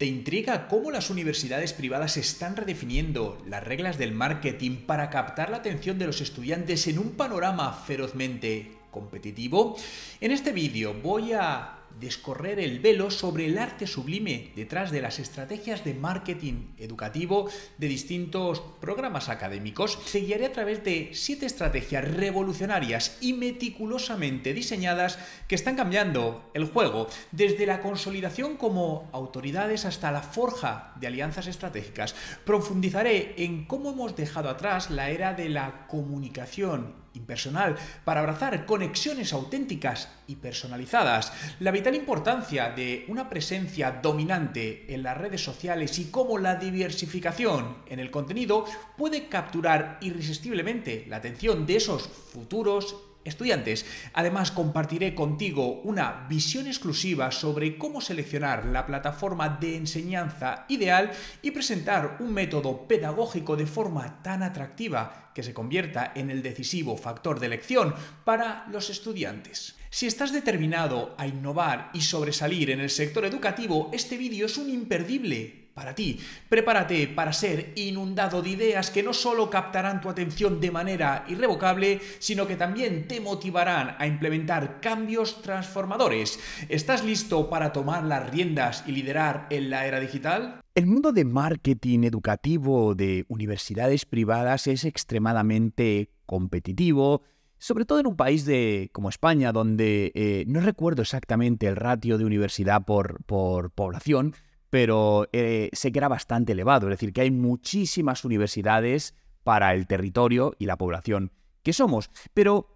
¿Te intriga cómo las universidades privadas están redefiniendo las reglas del marketing para captar la atención de los estudiantes en un panorama ferozmente competitivo? En este vídeo voy a descorrer el velo sobre el arte sublime detrás de las estrategias de marketing educativo de distintos programas académicos, Seguiré a través de siete estrategias revolucionarias y meticulosamente diseñadas que están cambiando el juego, desde la consolidación como autoridades hasta la forja de alianzas estratégicas. Profundizaré en cómo hemos dejado atrás la era de la comunicación impersonal para abrazar conexiones auténticas y personalizadas, la vital importancia de una presencia dominante en las redes sociales y cómo la diversificación en el contenido puede capturar irresistiblemente la atención de esos futuros estudiantes. Además, compartiré contigo una visión exclusiva sobre cómo seleccionar la plataforma de enseñanza ideal y presentar un método pedagógico de forma tan atractiva que se convierta en el decisivo factor de elección para los estudiantes. Si estás determinado a innovar y sobresalir en el sector educativo, este vídeo es un imperdible para ti. Prepárate para ser inundado de ideas que no solo captarán tu atención de manera irrevocable, sino que también te motivarán a implementar cambios transformadores. ¿Estás listo para tomar las riendas y liderar en la era digital? El mundo de marketing educativo de universidades privadas es extremadamente competitivo, sobre todo en un país como España, donde eh, no recuerdo exactamente el ratio de universidad por población, pero eh, sé que era bastante elevado, es decir, que hay muchísimas universidades para el territorio y la población que somos. Pero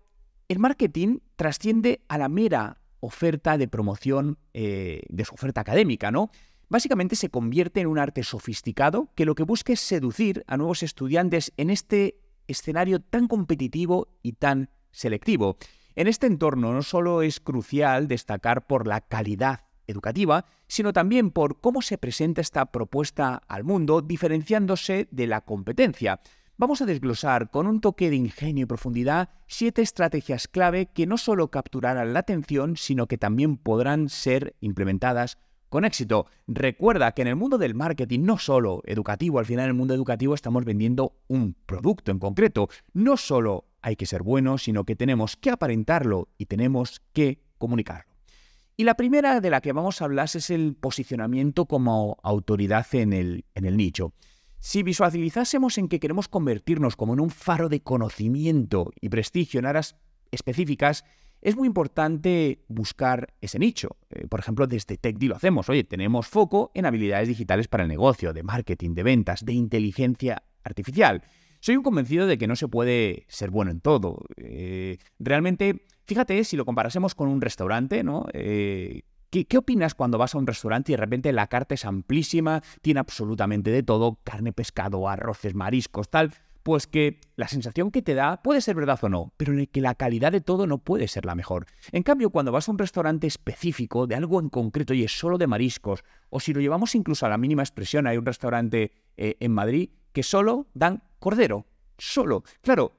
el marketing trasciende a la mera oferta de promoción eh, de su oferta académica, ¿no? Básicamente se convierte en un arte sofisticado que lo que busca es seducir a nuevos estudiantes en este escenario tan competitivo y tan selectivo. En este entorno no solo es crucial destacar por la calidad educativa, sino también por cómo se presenta esta propuesta al mundo diferenciándose de la competencia. Vamos a desglosar con un toque de ingenio y profundidad siete estrategias clave que no solo capturarán la atención, sino que también podrán ser implementadas con éxito. Recuerda que en el mundo del marketing, no solo educativo, al final en el mundo educativo estamos vendiendo un producto en concreto. No solo hay que ser bueno, sino que tenemos que aparentarlo y tenemos que comunicarlo. Y la primera de la que vamos a hablar es el posicionamiento como autoridad en el, en el nicho. Si visualizásemos en que queremos convertirnos como en un faro de conocimiento y prestigio en áreas específicas, es muy importante buscar ese nicho. Eh, por ejemplo, desde Techdi lo hacemos. Oye, tenemos foco en habilidades digitales para el negocio, de marketing, de ventas, de inteligencia artificial. Soy un convencido de que no se puede ser bueno en todo. Eh, realmente Fíjate, si lo comparásemos con un restaurante, ¿no? Eh, ¿qué, opinas cuando vas a un restaurante y de repente la carta es amplísima, tiene absolutamente de todo, carne, pescado, arroces, mariscos, tal? Pues que la sensación que te da puede ser verdad o no, pero en que la calidad de todo no puede ser la mejor. En cambio, cuando vas a un restaurante específico de algo en concreto y es solo de mariscos, o si lo llevamos incluso a la mínima expresión, hay un restaurante eh, en Madrid que solo dan cordero, solo. Claro,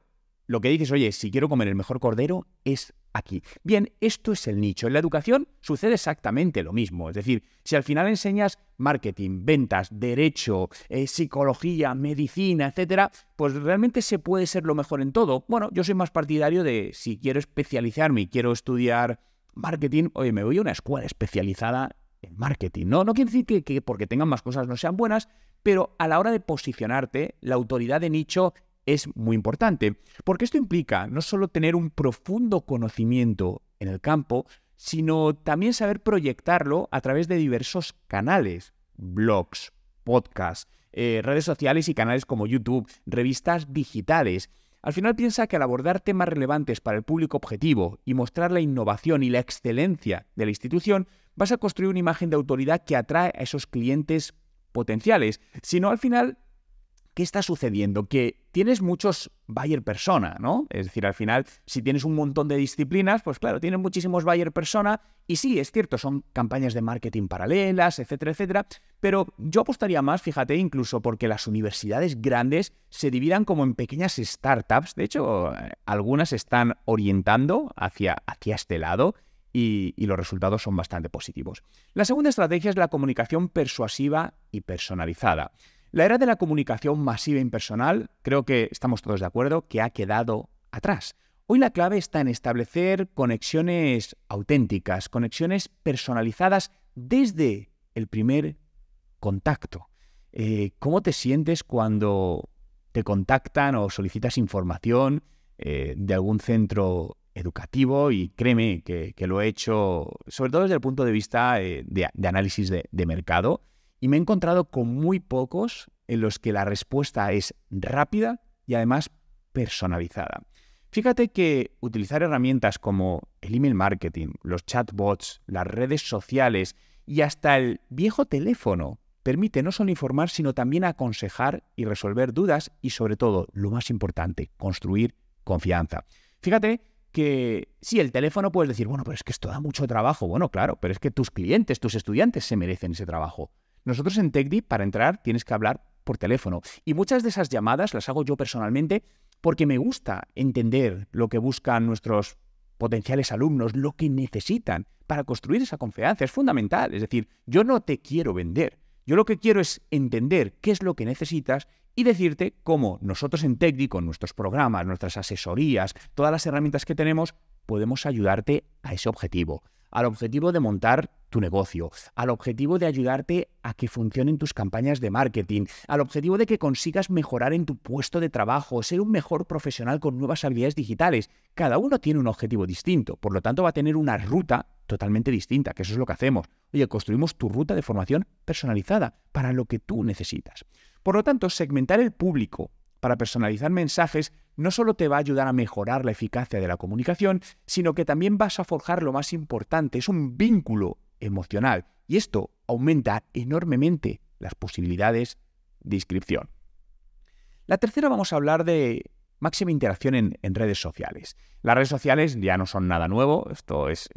lo que dices, oye, si quiero comer el mejor cordero, es aquí. Bien, esto es el nicho. En la educación sucede exactamente lo mismo. Es decir, si al final enseñas marketing, ventas, derecho, eh, psicología, medicina, etcétera, pues realmente se puede ser lo mejor en todo. Bueno, yo soy más partidario de si quiero especializarme y quiero estudiar marketing, oye, me voy a una escuela especializada en marketing. No, no quiere decir que porque tengan más cosas no sean buenas, pero a la hora de posicionarte, la autoridad de nicho es muy importante, porque esto implica no solo tener un profundo conocimiento en el campo, sino también saber proyectarlo a través de diversos canales, blogs, podcasts, eh, redes sociales y canales como YouTube, revistas digitales. Al final piensa que al abordar temas relevantes para el público objetivo y mostrar la innovación y la excelencia de la institución, vas a construir una imagen de autoridad que atrae a esos clientes potenciales, sino al final ¿qué está sucediendo? Que tienes muchos buyer persona, ¿no? Es decir, al final, si tienes un montón de disciplinas, pues claro, tienes muchísimos buyer persona y sí, es cierto, son campañas de marketing paralelas, etcétera, etcétera, pero yo apostaría más, fíjate, incluso porque las universidades grandes se dividan como en pequeñas startups, de hecho, algunas están orientando hacia, hacia este lado, y, los resultados son bastante positivos. La segunda estrategia es la comunicación persuasiva y personalizada. La era de la comunicación masiva e impersonal, creo que estamos todos de acuerdo, que ha quedado atrás. Hoy la clave está en establecer conexiones auténticas, conexiones personalizadas desde el primer contacto. Eh, ¿Cómo te sientes cuando te contactan o solicitas información eh, de algún centro educativo? Y créeme que, lo he hecho, sobre todo desde el punto de vista eh, de, análisis de mercado. Y me he encontrado con muy pocos en los que la respuesta es rápida y además personalizada. Fíjate que utilizar herramientas como el email marketing, los chatbots, las redes sociales y hasta el viejo teléfono permite no solo informar, sino también aconsejar y resolver dudas y sobre todo, lo más importante, construir confianza. Fíjate que si el teléfono puedes decir, bueno, pero es que esto da mucho trabajo. Bueno, claro, pero es que tus clientes, tus estudiantes se merecen ese trabajo. Nosotros en TechDi, para entrar, tienes que hablar por teléfono. Y muchas de esas llamadas las hago yo personalmente porque me gusta entender lo que buscan nuestros potenciales alumnos, lo que necesitan para construir esa confianza. Es fundamental. Es decir, yo no te quiero vender. Yo lo que quiero es entender qué es lo que necesitas y decirte cómo nosotros en TechDi, con nuestros programas, nuestras asesorías, todas las herramientas que tenemos, podemos ayudarte a ese objetivo. Al objetivo de montar tu negocio, al objetivo de ayudarte a que funcionen tus campañas de marketing, al objetivo de que consigas mejorar en tu puesto de trabajo, ser un mejor profesional con nuevas habilidades digitales. Cada uno tiene un objetivo distinto, por lo tanto va a tener una ruta totalmente distinta, que eso es lo que hacemos. Oye, construimos tu ruta de formación personalizada para lo que tú necesitas. Por lo tanto, segmentar el público para personalizar mensajes no solo te va a ayudar a mejorar la eficacia de la comunicación, sino que también vas a forjar lo más importante, es un vínculo emocional. Y esto aumenta enormemente las posibilidades de inscripción. La tercera vamos a hablar de máxima interacción en, redes sociales. Las redes sociales ya no son nada nuevo, esto es,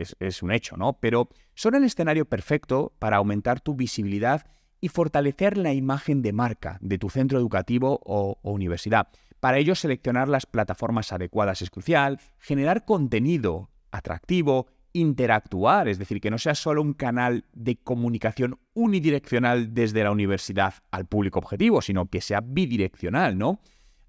un hecho, ¿no? Pero son el escenario perfecto para aumentar tu visibilidad y fortalecer la imagen de marca de tu centro educativo o, universidad. Para ello, seleccionar las plataformas adecuadas es crucial, generar contenido atractivo, interactuar, es decir, que no sea solo un canal de comunicación unidireccional desde la universidad al público objetivo, sino que sea bidireccional, ¿no?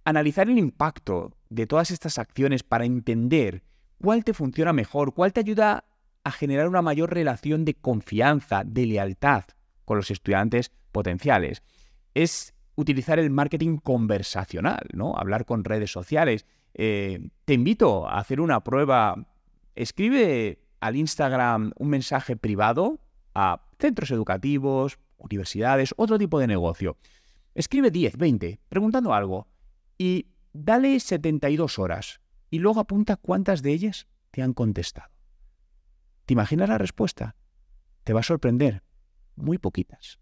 Analizar el impacto de todas estas acciones para entender cuál te funciona mejor, cuál te ayuda a generar una mayor relación de confianza, de lealtad con los estudiantes potenciales. Es utilizar el marketing conversacional, ¿no? Hablar con redes sociales. Eh, te invito a hacer una prueba escribe al Instagram un mensaje privado a centros educativos, universidades, otro tipo de negocio. Escribe 10, 20, preguntando algo y dale 72 horas y luego apunta cuántas de ellas te han contestado. ¿Te imaginas la respuesta? Te va a sorprender. Muy poquitas.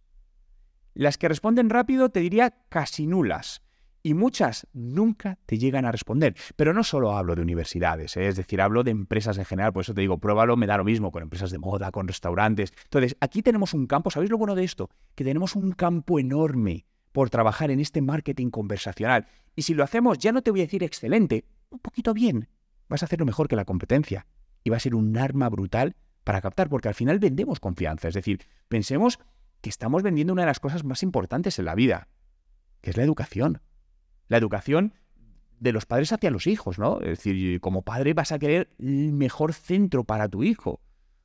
Las que responden rápido te diría casi nulas y muchas nunca te llegan a responder. Pero no solo hablo de universidades, ¿eh? es decir, hablo de empresas en general, por eso te digo, pruébalo, me da lo mismo con empresas de moda, con restaurantes. Entonces, aquí tenemos un campo, ¿sabéis lo bueno de esto? Que tenemos un campo enorme por trabajar en este marketing conversacional. Y si lo hacemos, ya no te voy a decir excelente, un poquito bien, vas a hacerlo mejor que la competencia. Y va a ser un arma brutal para captar, porque al final vendemos confianza. Es decir, pensemos que estamos vendiendo una de las cosas más importantes en la vida, que es la educación la educación de los padres hacia los hijos, ¿no? Es decir, como padre vas a querer el mejor centro para tu hijo.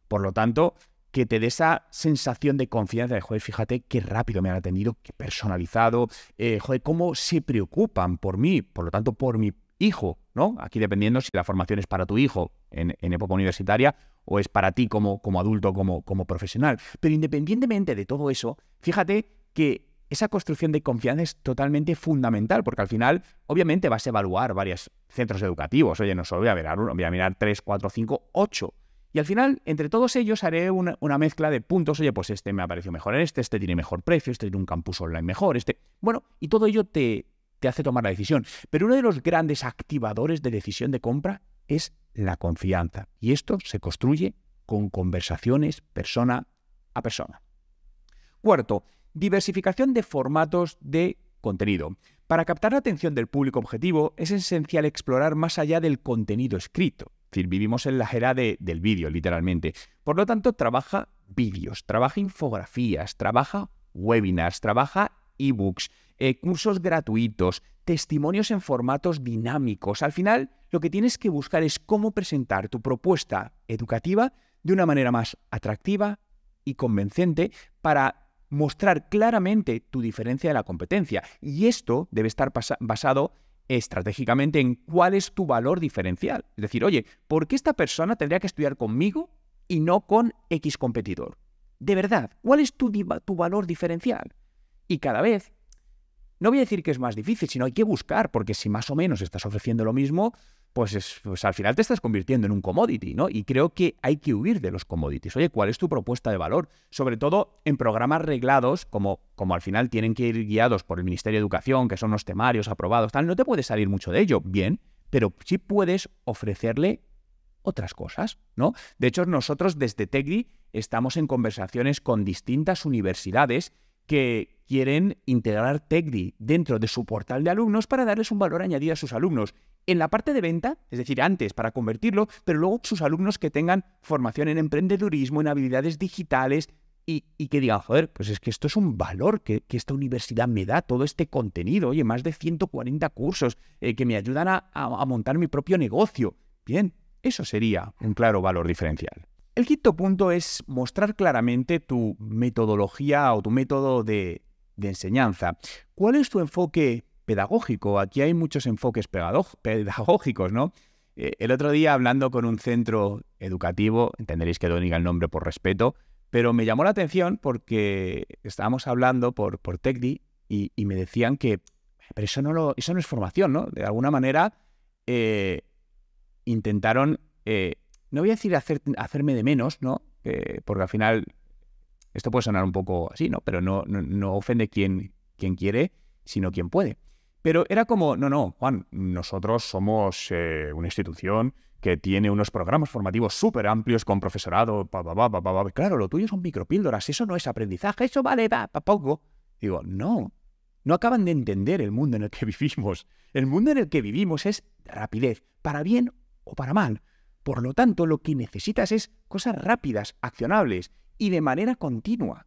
Por lo tanto, que te dé esa sensación de confianza de, joder, fíjate qué rápido me han atendido, qué personalizado, eh, joder, cómo se preocupan por mí, por lo tanto, por mi hijo, ¿no? Aquí dependiendo si la formación es para tu hijo en, época universitaria o es para ti como, como adulto, como, como profesional. Pero independientemente de todo eso, fíjate que esa construcción de confianza es totalmente fundamental, porque al final, obviamente, vas a evaluar varios centros educativos. Oye, no solo voy a mirar uno, voy a mirar tres, cuatro, cinco, ocho. Y al final, entre todos ellos, haré una, mezcla de puntos. Oye, pues este me ha parecido mejor en este, este tiene mejor precio, este tiene un campus online mejor, este. Bueno, y todo ello te, te hace tomar la decisión. Pero uno de los grandes activadores de decisión de compra es la confianza. Y esto se construye con conversaciones persona a persona. Cuarto, Diversificación de formatos de contenido. Para captar la atención del público objetivo es esencial explorar más allá del contenido escrito. decir, vivimos en la era del vídeo, literalmente. Por lo tanto, trabaja vídeos, trabaja infografías, trabaja webinars, trabaja ebooks, eh, cursos gratuitos, testimonios en formatos dinámicos. Al final, lo que tienes que buscar es cómo presentar tu propuesta educativa de una manera más atractiva y convencente para mostrar claramente tu diferencia de la competencia. Y esto debe estar basado estratégicamente en cuál es tu valor diferencial. Es decir, oye, ¿por qué esta persona tendría que estudiar conmigo y no con X competidor? De verdad, ¿cuál es tu, valor diferencial? Y cada vez, no voy a decir que es más difícil, sino hay que buscar, porque si más o menos estás ofreciendo lo mismo, pues, pues, al final te estás convirtiendo en un commodity, ¿no? Y creo que hay que huir de los commodities. Oye, ¿cuál es tu propuesta de valor? Sobre todo en programas reglados, como, como al final tienen que ir guiados por el Ministerio de Educación, que son los temarios aprobados, tal, no te puede salir mucho de ello, bien, pero sí puedes ofrecerle otras cosas, ¿no? De hecho, nosotros desde Tegri estamos en conversaciones con distintas universidades que quieren integrar TECDI dentro de su portal de alumnos para darles un valor añadido a sus alumnos en la parte de venta, es decir, antes para convertirlo, pero luego sus alumnos que tengan formación en emprendedurismo, en habilidades digitales y, que digan, joder, pues es que esto es un valor que, esta universidad me da, todo este contenido, oye, más de 140 cursos eh, que me ayudan a, montar mi propio negocio. Bien, eso sería un claro valor diferencial. El quinto punto es mostrar claramente tu metodología o tu método de, de enseñanza. ¿Cuál es tu enfoque pedagógico. Aquí hay muchos enfoques pedagógicos, ¿no? Eh, el otro día, hablando con un centro educativo, entenderéis que no diga el nombre por respeto, pero me llamó la atención porque estábamos hablando por, por TECDI y, me decían que, pero eso no, lo, eso no es formación, ¿no? De alguna manera eh, intentaron, eh, no voy a decir hacerme de menos, ¿no? porque al final, esto puede sonar un poco así, ¿no? Pero no, no, ofende quien quiere, sino quien puede. Pero era como, no, no, Juan, nosotros somos eh, una institución que tiene unos programas formativos súper amplios con profesorado, pa, pa, pa, pa claro, lo tuyo son micropíldoras, eso no es aprendizaje, eso vale, va, poco. Digo, no, no acaban de entender el mundo en el que vivimos. El mundo en el que vivimos es rapidez, para bien o para mal. Por lo tanto, lo que necesitas es cosas rápidas, accionables y de manera continua.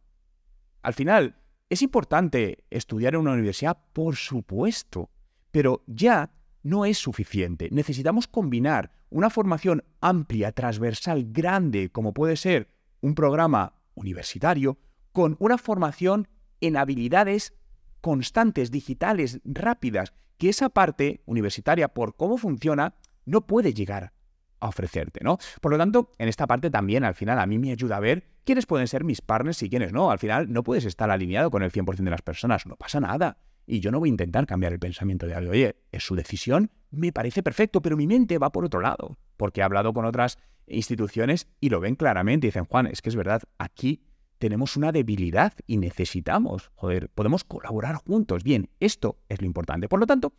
Al final, ¿Es importante estudiar en una universidad? Por supuesto, pero ya no es suficiente. Necesitamos combinar una formación amplia, transversal, grande, como puede ser un programa universitario, con una formación en habilidades constantes, digitales, rápidas, que esa parte universitaria, por cómo funciona, no puede llegar ofrecerte, ¿no? Por lo tanto, en esta parte también al final a mí me ayuda a ver quiénes pueden ser mis partners y quiénes no. Al final no puedes estar alineado con el 100% de las personas, no pasa nada. Y yo no voy a intentar cambiar el pensamiento de alguien. Oye, es su decisión, me parece perfecto, pero mi mente va por otro lado, porque he hablado con otras instituciones y lo ven claramente y dicen, Juan, es que es verdad, aquí tenemos una debilidad y necesitamos, joder, podemos colaborar juntos. Bien, esto es lo importante. Por lo tanto,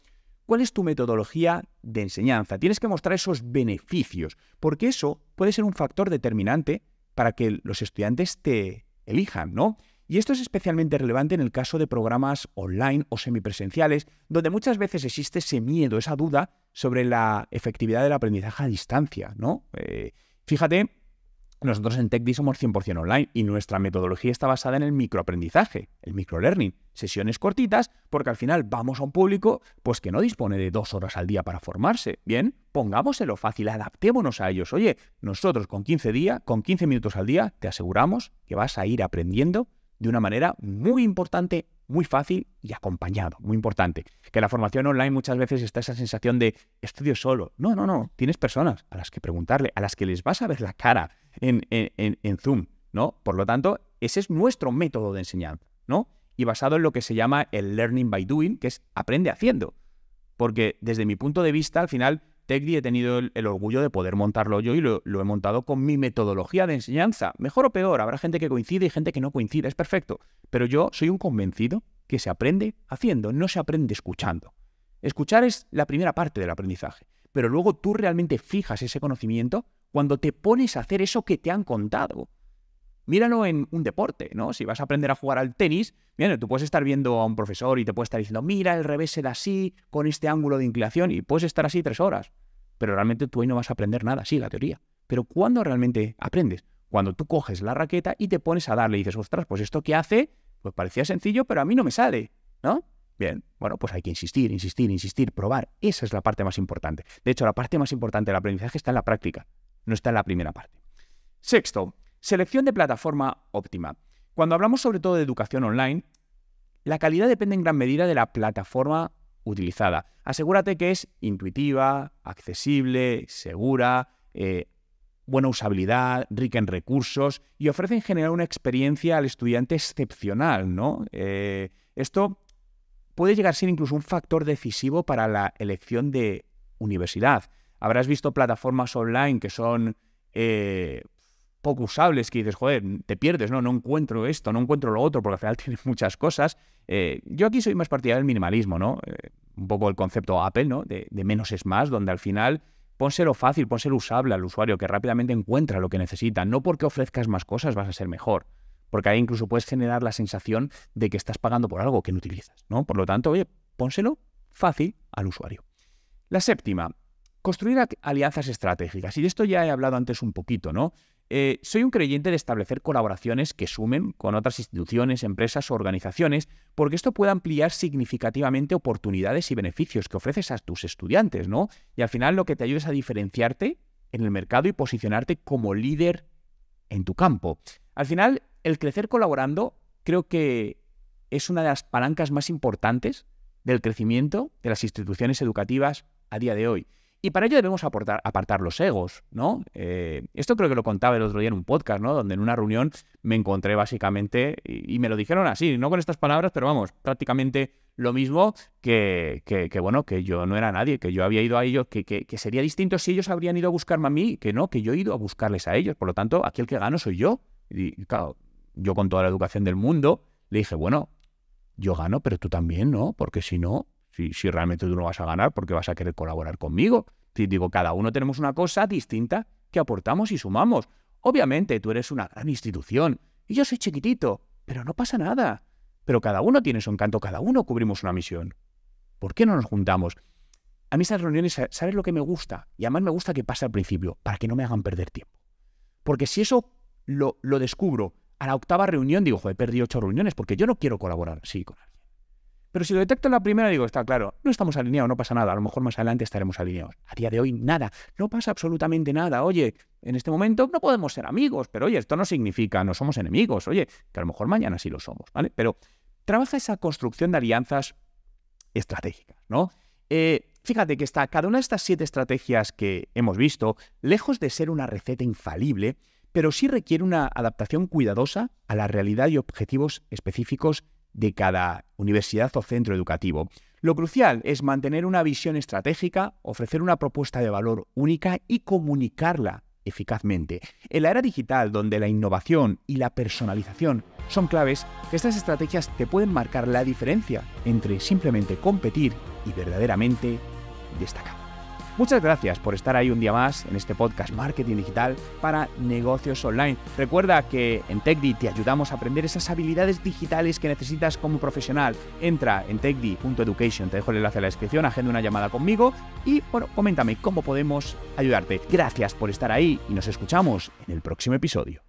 ¿Cuál es tu metodología de enseñanza? Tienes que mostrar esos beneficios, porque eso puede ser un factor determinante para que los estudiantes te elijan, ¿no? Y esto es especialmente relevante en el caso de programas online o semipresenciales, donde muchas veces existe ese miedo, esa duda sobre la efectividad del aprendizaje a distancia, ¿no? Eh, fíjate nosotros en TechDi somos 100% online y nuestra metodología está basada en el microaprendizaje, el microlearning, sesiones cortitas, porque al final vamos a un público pues que no dispone de dos horas al día para formarse. Bien, pongámoselo fácil, adaptémonos a ellos. Oye, nosotros con 15 días, con 15 minutos al día, te aseguramos que vas a ir aprendiendo de una manera muy importante muy fácil y acompañado, muy importante. Que la formación online muchas veces está esa sensación de estudio solo. No, no, no, tienes personas a las que preguntarle, a las que les vas a ver la cara en, Zoom, ¿no? Por lo tanto, ese es nuestro método de enseñanza, ¿no? Y basado en lo que se llama el learning by doing, que es aprende haciendo. Porque desde mi punto de vista, al final, Tecdi he tenido el, orgullo de poder montarlo yo y lo, lo, he montado con mi metodología de enseñanza. Mejor o peor, habrá gente que coincide y gente que no coincide, es perfecto. Pero yo soy un convencido que se aprende haciendo, no se aprende escuchando. Escuchar es la primera parte del aprendizaje, pero luego tú realmente fijas ese conocimiento cuando te pones a hacer eso que te han contado míralo en un deporte, ¿no? Si vas a aprender a jugar al tenis, mira, tú puedes estar viendo a un profesor y te puede estar diciendo, mira, el revés era así, con este ángulo de inclinación, y puedes estar así tres horas. Pero realmente tú ahí no vas a aprender nada, sí, la teoría. Pero ¿cuándo realmente aprendes? Cuando tú coges la raqueta y te pones a darle y dices, ostras, pues esto que hace, pues parecía sencillo, pero a mí no me sale, ¿no? Bien, bueno, pues hay que insistir, insistir, insistir, probar. Esa es la parte más importante. De hecho, la parte más importante del aprendizaje está en la práctica, no está en la primera parte. Sexto, Selección de plataforma óptima. Cuando hablamos sobre todo de educación online, la calidad depende en gran medida de la plataforma utilizada. Asegúrate que es intuitiva, accesible, segura, eh, buena usabilidad, rica en recursos y ofrece en general una experiencia al estudiante excepcional, ¿no? Eh, esto puede llegar a ser incluso un factor decisivo para la elección de universidad. Habrás visto plataformas online que son eh, poco usables que dices, joder, te pierdes, ¿no? No encuentro esto, no encuentro lo otro, porque al final tienes muchas cosas. Eh, yo aquí soy más partidario del minimalismo, ¿no? Eh, un poco el concepto Apple, ¿no? De, de, menos es más, donde al final pónselo fácil, pónselo usable al usuario, que rápidamente encuentra lo que necesita. No porque ofrezcas más cosas vas a ser mejor. Porque ahí incluso puedes generar la sensación de que estás pagando por algo que no utilizas, ¿no? Por lo tanto, oye, pónselo fácil al usuario. La séptima, construir alianzas estratégicas. Y de esto ya he hablado antes un poquito, ¿no? Eh, soy un creyente de establecer colaboraciones que sumen con otras instituciones, empresas o organizaciones, porque esto puede ampliar significativamente oportunidades y beneficios que ofreces a tus estudiantes, ¿no? Y al final lo que te ayuda es a diferenciarte en el mercado y posicionarte como líder en tu campo. Al final, el crecer colaborando creo que es una de las palancas más importantes del crecimiento de las instituciones educativas a día de hoy. Y para ello debemos aportar, apartar los egos, ¿no? Eh, esto creo que lo contaba el otro día en un podcast, ¿no? Donde en una reunión me encontré básicamente, y, me lo dijeron así, no con estas palabras, pero vamos, prácticamente lo mismo que, que, bueno, que yo no era nadie, que yo había ido a ellos, que, que, sería distinto si ellos habrían ido a buscarme a mí, que no, que yo he ido a buscarles a ellos. Por lo tanto, aquí el que gano soy yo. Y claro, yo con toda la educación del mundo le dije, bueno, yo gano, pero tú también, ¿no? Porque si no, si, realmente tú no vas a ganar, porque vas a querer colaborar conmigo. digo, cada uno tenemos una cosa distinta que aportamos y sumamos. Obviamente tú eres una gran institución y yo soy chiquitito, pero no pasa nada. Pero cada uno tiene su encanto, cada uno cubrimos una misión. ¿Por qué no nos juntamos? A mí esas reuniones, ¿sabes lo que me gusta? Y además me gusta que pase al principio, para que no me hagan perder tiempo. Porque si eso lo, descubro a la octava reunión, digo, joder, perdí ocho reuniones porque yo no quiero colaborar. Sí, con él. Pero si lo detecto en la primera, digo, está claro, no estamos alineados, no pasa nada, a lo mejor más adelante estaremos alineados. A día de hoy, nada, no pasa absolutamente nada. Oye, en este momento no podemos ser amigos, pero oye, esto no significa no somos enemigos, oye, que a lo mejor mañana sí lo somos, ¿vale? Pero trabaja esa construcción de alianzas estratégicas, ¿no? Eh, fíjate que está, cada una de estas siete estrategias que hemos visto, lejos de ser una receta infalible, pero sí requiere una adaptación cuidadosa a la realidad y objetivos específicos de cada universidad o centro educativo. Lo crucial es mantener una visión estratégica, ofrecer una propuesta de valor única y comunicarla eficazmente. En la era digital, donde la innovación y la personalización son claves, estas estrategias te pueden marcar la diferencia entre simplemente competir y verdaderamente destacar. Muchas gracias por estar ahí un día más en este podcast Marketing Digital para negocios online. Recuerda que en TechDi te ayudamos a aprender esas habilidades digitales que necesitas como profesional. Entra en techdi.education, te dejo el enlace a la descripción, agenda una llamada conmigo y bueno, coméntame cómo podemos ayudarte. Gracias por estar ahí y nos escuchamos en el próximo episodio.